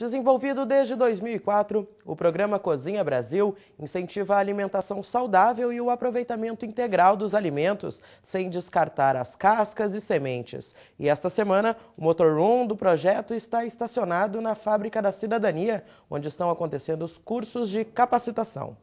Desenvolvido desde 2004, o programa Cozinha Brasil incentiva a alimentação saudável e o aproveitamento integral dos alimentos, sem descartar as cascas e sementes. E esta semana, o motor motorhome do projeto está estacionado na Fábrica da Cidadania, onde estão acontecendo os cursos de capacitação.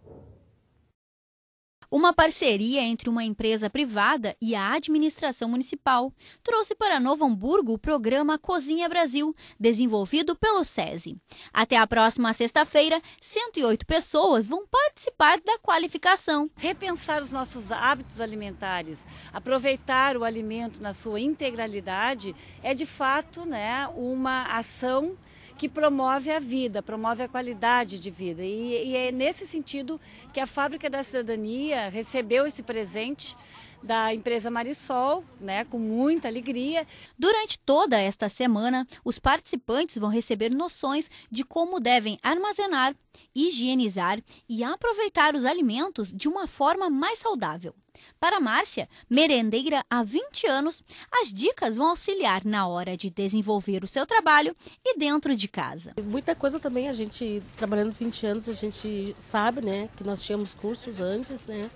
Uma parceria entre uma empresa privada e a administração municipal trouxe para Novo Hamburgo o programa Cozinha Brasil, desenvolvido pelo SESI. Até a próxima sexta-feira, 108 pessoas vão participar da qualificação. Repensar os nossos hábitos alimentares, aproveitar o alimento na sua integralidade é de fato né, uma ação que promove a vida, promove a qualidade de vida. E, e é nesse sentido que a Fábrica da Cidadania recebeu esse presente da empresa Marisol, né, com muita alegria. Durante toda esta semana, os participantes vão receber noções de como devem armazenar, higienizar e aproveitar os alimentos de uma forma mais saudável. Para Márcia, merendeira há 20 anos, as dicas vão auxiliar na hora de desenvolver o seu trabalho e dentro de casa. Muita coisa também a gente trabalhando 20 anos, a gente sabe, né, que nós tínhamos cursos antes, né?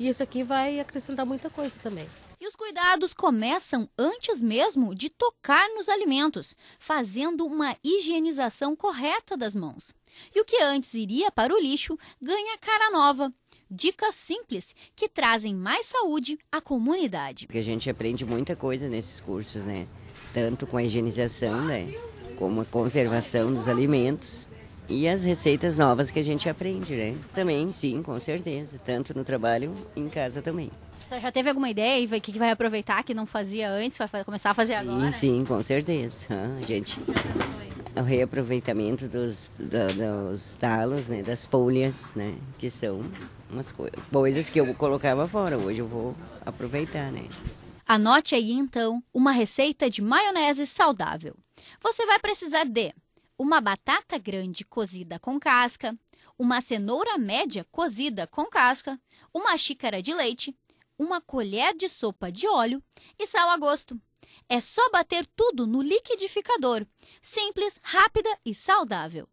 E isso aqui vai acrescentar muita coisa também. E os cuidados começam antes mesmo de tocar nos alimentos, fazendo uma higienização correta das mãos. E o que antes iria para o lixo ganha cara nova. Dicas simples que trazem mais saúde à comunidade. Porque a gente aprende muita coisa nesses cursos, né? Tanto com a higienização, né? Como a conservação dos alimentos e as receitas novas que a gente aprende, né? Também, sim, com certeza. Tanto no trabalho, em casa também. Você já teve alguma ideia e que vai aproveitar que não fazia antes, vai começar a fazer sim, agora? Sim, com certeza. Ah, gente, é o reaproveitamento dos, do, dos talos, né, das folhas, né, que são umas co coisas que eu colocava fora. Hoje eu vou aproveitar, né? Anote aí então uma receita de maionese saudável. Você vai precisar de uma batata grande cozida com casca, uma cenoura média cozida com casca, uma xícara de leite, uma colher de sopa de óleo e sal a gosto. É só bater tudo no liquidificador. Simples, rápida e saudável.